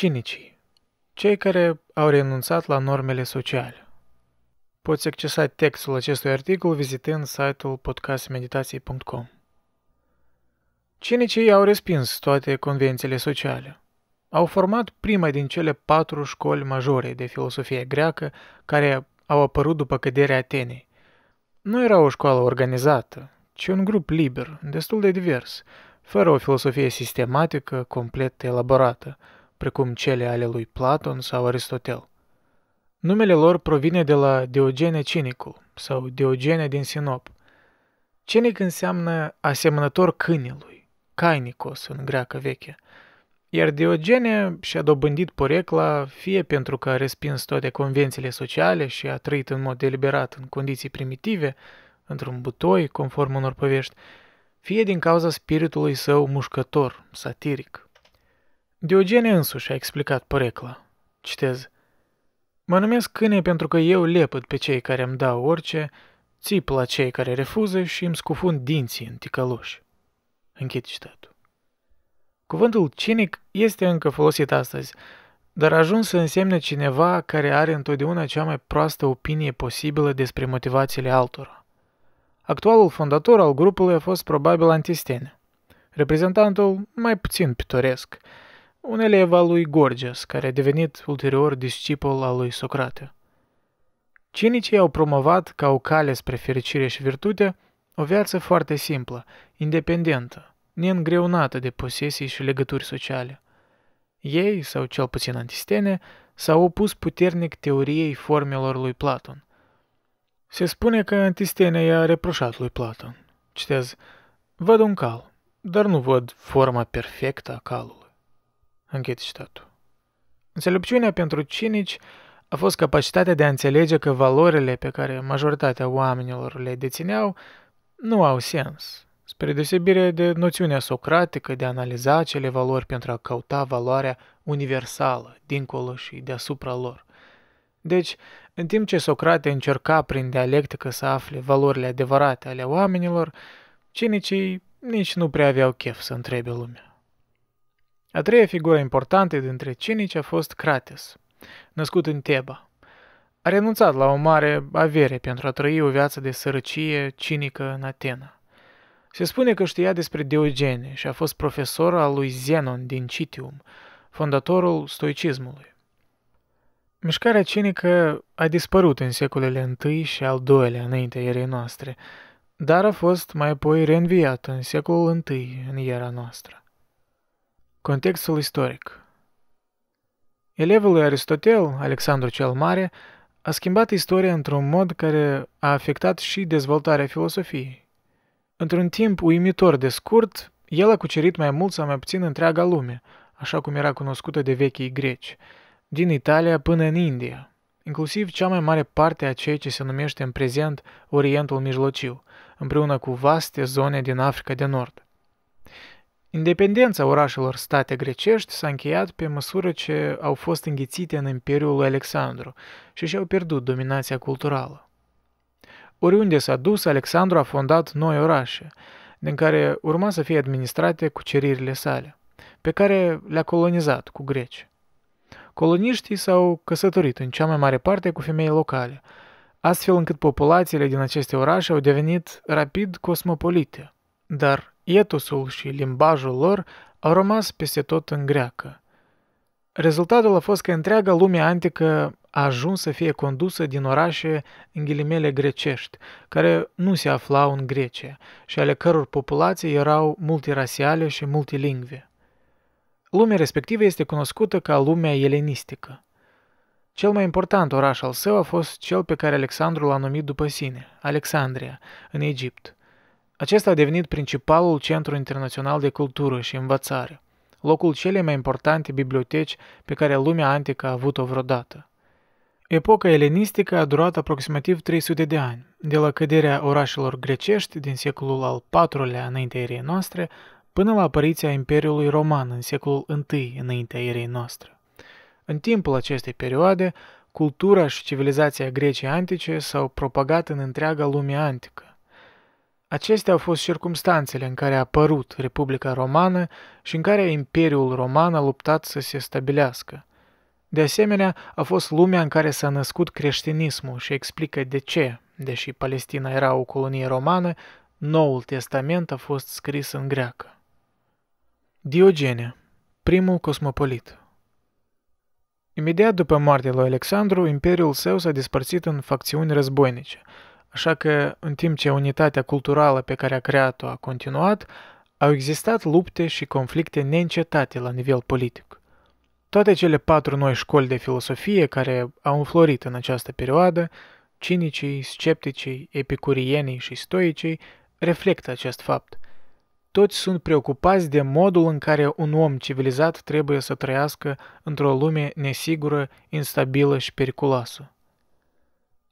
cinicii, cei care au renunțat la normele sociale. Poți accesa textul acestui articol vizitând site-ul podcastmeditației.com. Cinicii au respins toate convențiile sociale. Au format prima din cele patru școli majore de filosofie greacă care au apărut după căderea Atenei. Nu era o școală organizată, ci un grup liber, destul de divers, fără o filosofie sistematică, complet elaborată – precum cele ale lui Platon sau Aristotel. Numele lor provine de la Diogene Cinicul sau Diogene din Sinop. Cinic înseamnă asemănător câinelui, cainicos în greacă veche, iar Diogene și-a dobândit porecla fie pentru că a respins toate convențiile sociale și a trăit în mod deliberat în condiții primitive, într-un butoi, conform unor povești, fie din cauza spiritului său mușcător, satiric, Diogene însuși a explicat părecla. Citez. Mă numesc câine pentru că eu lepăd pe cei care îmi dau orice, țip la cei care refuză și îmi scufund dinții în ticăloși. Închid citatul. Cuvântul cinic este încă folosit astăzi, dar ajuns să însemne cineva care are întotdeauna cea mai proastă opinie posibilă despre motivațiile altora. Actualul fondator al grupului a fost probabil antistene, reprezentantul mai puțin pitoresc, un elev al lui Gorgias, care a devenit ulterior discipol al lui Socrate. Cinicii au promovat ca o cale spre fericire și virtute o viață foarte simplă, independentă, neîngreunată de posesii și legături sociale. Ei, sau cel puțin antistene, s-au opus puternic teoriei formelor lui Platon. Se spune că Antistene i-a reproșat lui Platon. Citez, văd un cal, dar nu văd forma perfectă a calului. Închid citatul. Înțelepciunea pentru cinici a fost capacitatea de a înțelege că valorile pe care majoritatea oamenilor le dețineau nu au sens, spre deosebire de noțiunea socratică de a analiza acele valori pentru a căuta valoarea universală, dincolo și deasupra lor. Deci, în timp ce Socrate încerca prin dialectică să afle valorile adevărate ale oamenilor, cinicii nici nu prea aveau chef să întrebe lumea. A treia figură importantă dintre cinici a fost Crates, născut în Teba. A renunțat la o mare avere pentru a trăi o viață de sărăcie cinică în Atena. Se spune că știa despre Diogene și a fost profesor al lui Zenon din Citium, fondatorul stoicismului. Mișcarea cinică a dispărut în secolele I și al II-lea înaintea erei noastre, dar a fost mai apoi reînviată în secolul I în era noastră. Contextul istoric lui Aristotel, Alexandru cel Mare, a schimbat istoria într-un mod care a afectat și dezvoltarea filosofiei. Într-un timp uimitor de scurt, el a cucerit mai mult sau mai puțin întreaga lume, așa cum era cunoscută de vechii greci, din Italia până în India, inclusiv cea mai mare parte a ceea ce se numește în prezent Orientul Mijlociu, împreună cu vaste zone din Africa de Nord. Independența orașelor state grecești s-a încheiat pe măsură ce au fost înghițite în Imperiul lui Alexandru și și-au pierdut dominația culturală. Oriunde s-a dus, Alexandru a fondat noi orașe, din care urma să fie administrate cuceririle sale, pe care le-a colonizat cu greci. Coloniștii s-au căsătorit în cea mai mare parte cu femei locale, astfel încât populațiile din aceste orașe au devenit rapid cosmopolite. Dar Etosul și limbajul lor au rămas peste tot în greacă. Rezultatul a fost că întreaga lume antică a ajuns să fie condusă din orașe în ghilimele grecești, care nu se aflau în Grecia și ale căror populații erau multirasiale și multilingve. Lumea respectivă este cunoscută ca lumea elenistică. Cel mai important oraș al său a fost cel pe care Alexandru l-a numit după sine, Alexandria, în Egipt – acesta a devenit principalul centru internațional de cultură și învățare, locul cele mai importante biblioteci pe care lumea antică a avut-o vreodată. Epoca elenistică a durat aproximativ 300 de ani, de la căderea orașelor grecești din secolul al IV-lea înaintea erei noastre până la apariția Imperiului Roman în secolul I înaintea erei noastre. În timpul acestei perioade, cultura și civilizația Greciei antice s-au propagat în întreaga lume antică, Acestea au fost circumstanțele în care a apărut Republica Romană și în care Imperiul Roman a luptat să se stabilească. De asemenea, a fost lumea în care s-a născut creștinismul și explică de ce, deși Palestina era o colonie romană, Noul Testament a fost scris în greacă. Diogene, primul cosmopolit Imediat după moartea lui Alexandru, imperiul său s-a despărțit în facțiuni războinice – Așa că, în timp ce unitatea culturală pe care a creat-o a continuat, au existat lupte și conflicte neîncetate la nivel politic. Toate cele patru noi școli de filosofie care au înflorit în această perioadă, cinicii, scepticii, epicurienii și stoicii, reflectă acest fapt. Toți sunt preocupați de modul în care un om civilizat trebuie să trăiască într-o lume nesigură, instabilă și periculoasă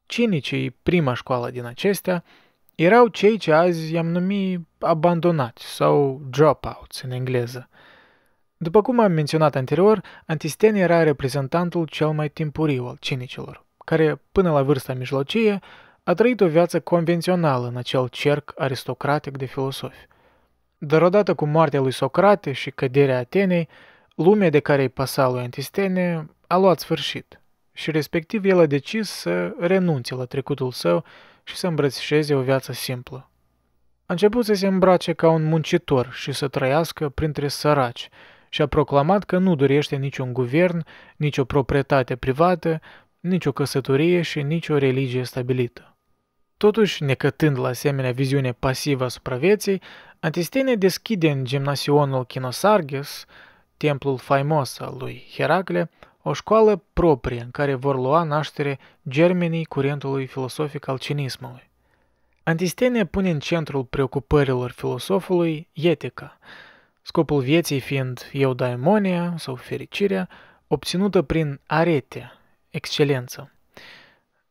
cinicii, prima școală din acestea, erau cei ce azi i-am numit abandonați sau dropouts în engleză. După cum am menționat anterior, Antisten era reprezentantul cel mai timpuriu al cinicilor, care, până la vârsta mijlocie, a trăit o viață convențională în acel cerc aristocratic de filosofi. Dar odată cu moartea lui Socrate și căderea Atenei, lumea de care îi pasa lui Antistene a luat sfârșit – și respectiv el a decis să renunțe la trecutul său și să îmbrățișeze o viață simplă. A început să se îmbrace ca un muncitor și să trăiască printre săraci și a proclamat că nu dorește niciun guvern, nicio proprietate privată, nicio căsătorie și nicio religie stabilită. Totuși, necătând la asemenea viziune pasivă asupra vieții, Antistene deschide în gimnasionul Kinosarges, templul faimos al lui Heracle, o școală proprie în care vor lua naștere germenii curentului filosofic al cinismului. Antistenia pune în centrul preocupărilor filosofului etica, scopul vieții fiind eudaimonia sau fericirea, obținută prin arete, excelență.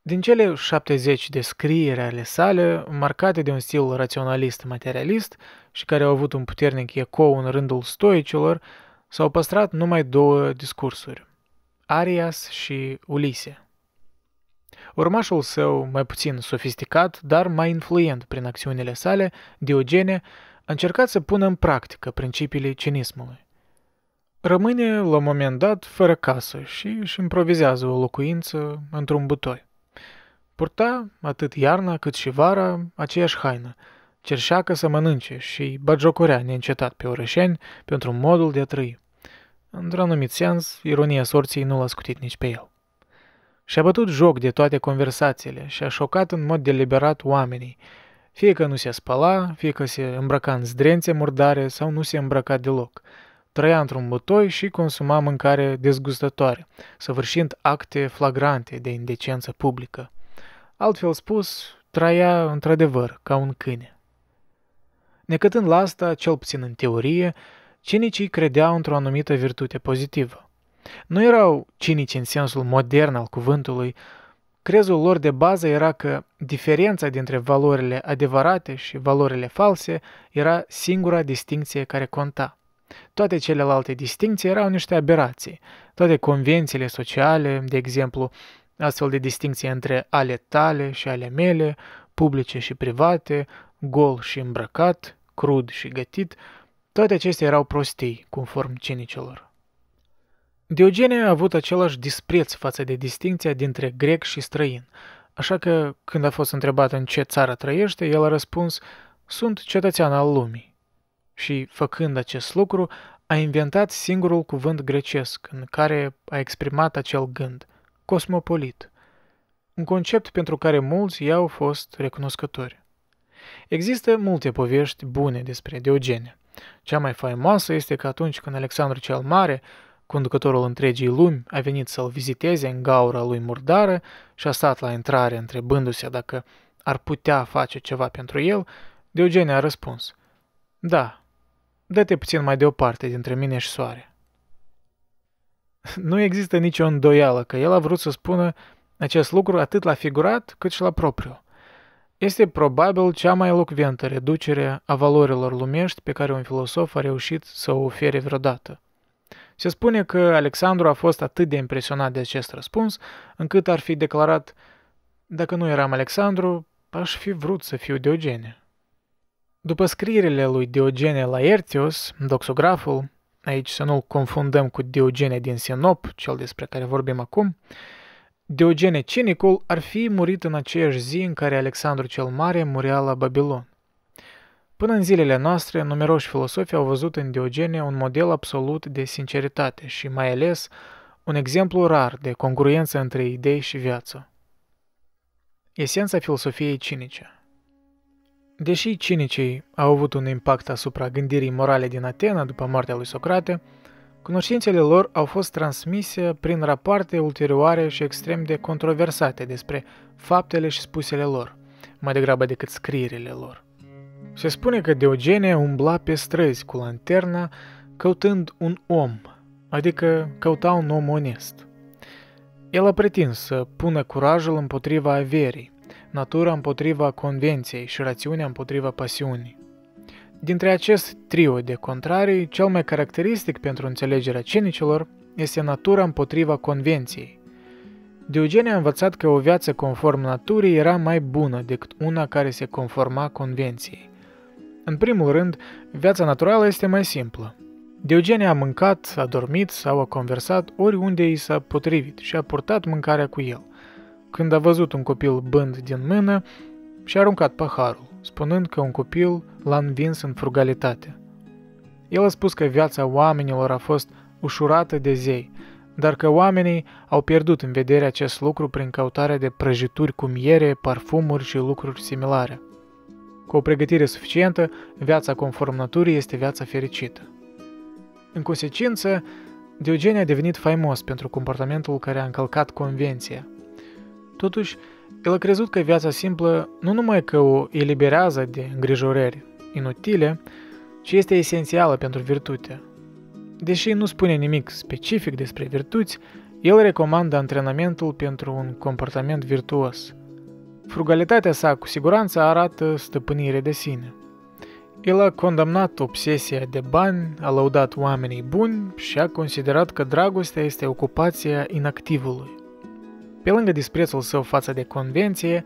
Din cele 70 de scrieri ale sale, marcate de un stil raționalist-materialist și care au avut un puternic ecou în rândul stoicilor, s-au păstrat numai două discursuri. Arias și Ulise. Urmașul său, mai puțin sofisticat, dar mai influent prin acțiunile sale, Diogene, a încercat să pună în practică principiile cinismului. Rămâne la un moment dat fără casă și își improvizează o locuință într-un butoi. Purta, atât iarna cât și vara, aceeași haină, cerșea că să mănânce și bagiocorea neîncetat pe orășeni pentru modul de a trăi. Într-un anumit sens, ironia sorții nu l-a scutit nici pe el. Și-a bătut joc de toate conversațiile și a șocat în mod deliberat oamenii, fie că nu se spăla, fie că se îmbrăca în zdrențe murdare sau nu se îmbrăca deloc. Trăia într-un butoi și consuma mâncare dezgustătoare, săvârșind acte flagrante de indecență publică. Altfel spus, trăia într-adevăr ca un câine. Necătând la asta, cel puțin în teorie, cinicii credeau într-o anumită virtute pozitivă. Nu erau cinici în sensul modern al cuvântului, crezul lor de bază era că diferența dintre valorile adevărate și valorile false era singura distinție care conta. Toate celelalte distinții erau niște aberații. Toate convențiile sociale, de exemplu, astfel de distinții între ale tale și ale mele, publice și private, gol și îmbrăcat, crud și gătit, toate acestea erau prostii, conform cinicilor. Diogene a avut același dispreț față de distinția dintre grec și străin, așa că, când a fost întrebat în ce țară trăiește, el a răspuns, sunt cetățean al lumii. Și, făcând acest lucru, a inventat singurul cuvânt grecesc în care a exprimat acel gând, cosmopolit, un concept pentru care mulți i-au fost recunoscători. Există multe povești bune despre Diogene – cea mai faimoasă este că atunci când Alexandru cel Mare, conducătorul întregii lumi, a venit să-l viziteze în gaura lui murdară și a stat la intrare întrebându-se dacă ar putea face ceva pentru el, Diogene a răspuns, Da, dă-te puțin mai deoparte dintre mine și soare. Nu există nicio îndoială că el a vrut să spună acest lucru atât la figurat cât și la propriu. Este probabil cea mai elocventă reducere a valorilor lumești pe care un filosof a reușit să o ofere vreodată. Se spune că Alexandru a fost atât de impresionat de acest răspuns, încât ar fi declarat Dacă nu eram Alexandru, aș fi vrut să fiu Diogene. După scrierile lui Diogene Laertios, doxograful, aici să nu-l confundăm cu Diogene din Sinop, cel despre care vorbim acum, Diogene Cinicul ar fi murit în aceeași zi în care Alexandru cel Mare murea la Babilon. Până în zilele noastre, numeroși filosofi au văzut în Diogene un model absolut de sinceritate și mai ales un exemplu rar de congruență între idei și viață. Esența filosofiei cinice Deși cinicii au avut un impact asupra gândirii morale din Atena după moartea lui Socrate, Cunoștințele lor au fost transmise prin rapoarte ulterioare și extrem de controversate despre faptele și spusele lor, mai degrabă decât scrierile lor. Se spune că Diogene umbla pe străzi cu lanterna căutând un om, adică căuta un om onest. El a pretins să pună curajul împotriva averii, natura împotriva convenției și rațiunea împotriva pasiunii. Dintre acest trio de contrarii, cel mai caracteristic pentru înțelegerea cinicilor este natura împotriva convenției. Diogene a învățat că o viață conform naturii era mai bună decât una care se conforma convenției. În primul rând, viața naturală este mai simplă. Diogene a mâncat, a dormit sau a conversat oriunde i s-a potrivit și a purtat mâncarea cu el. Când a văzut un copil bând din mână, și-a aruncat paharul spunând că un copil l-a învins în frugalitate. El a spus că viața oamenilor a fost ușurată de zei, dar că oamenii au pierdut în vedere acest lucru prin căutarea de prăjituri cu miere, parfumuri și lucruri similare. Cu o pregătire suficientă, viața conform naturii este viața fericită. În consecință, Diogen a devenit faimos pentru comportamentul care a încălcat convenția – Totuși, el a crezut că viața simplă nu numai că o eliberează de îngrijorări inutile, ci este esențială pentru virtute. Deși nu spune nimic specific despre virtuți, el recomandă antrenamentul pentru un comportament virtuos. Frugalitatea sa cu siguranță arată stăpânire de sine. El a condamnat obsesia de bani, a lăudat oamenii buni și a considerat că dragostea este ocupația inactivului. Pe lângă disprețul său față de convenție,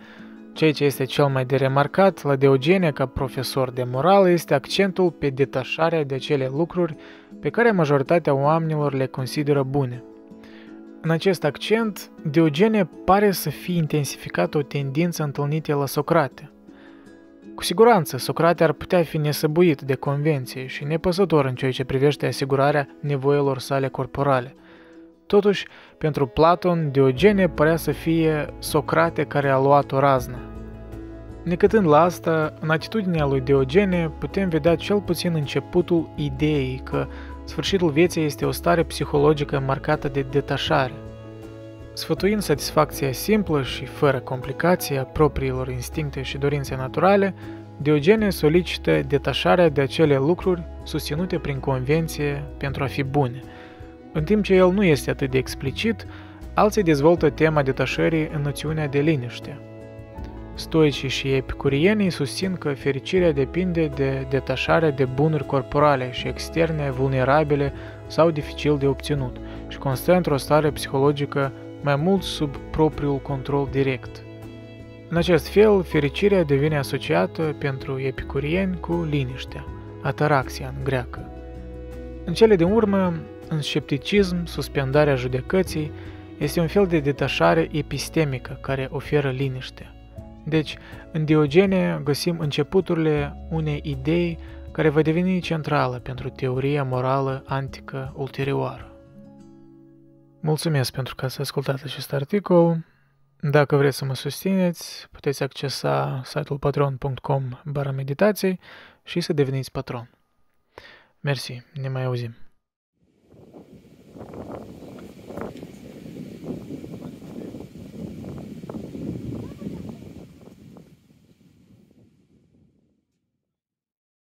ceea ce este cel mai de remarcat la Diogene ca profesor de morală este accentul pe detașarea de acele lucruri pe care majoritatea oamenilor le consideră bune. În acest accent, Diogene pare să fie intensificat o tendință întâlnită la Socrate. Cu siguranță, Socrate ar putea fi nesăbuit de convenție și nepăsător în ceea ce privește asigurarea nevoilor sale corporale – Totuși, pentru Platon, Diogene părea să fie Socrate care a luat o raznă. Necătând la asta, în atitudinea lui Diogene putem vedea cel puțin începutul ideii că sfârșitul vieții este o stare psihologică marcată de detașare. Sfătuind satisfacția simplă și fără complicații a propriilor instincte și dorințe naturale, Diogene solicită detașarea de acele lucruri susținute prin convenție pentru a fi bune – în timp ce el nu este atât de explicit, alții dezvoltă tema detașării în noțiunea de liniște. Stoicii și epicurienii susțin că fericirea depinde de detașarea de bunuri corporale și externe vulnerabile sau dificil de obținut și constă într-o stare psihologică mai mult sub propriul control direct. În acest fel, fericirea devine asociată pentru epicurieni cu liniștea, ataraxia în greacă. În cele din urmă, în scepticism, suspendarea judecății este un fel de detașare epistemică care oferă liniște. Deci, în Diogene găsim începuturile unei idei care va deveni centrală pentru teoria morală antică ulterioară. Mulțumesc pentru că ați ascultat acest articol. Dacă vreți să mă susțineți, puteți accesa site-ul patreon.com bara și să deveniți patron. Mersi, ne mai auzim.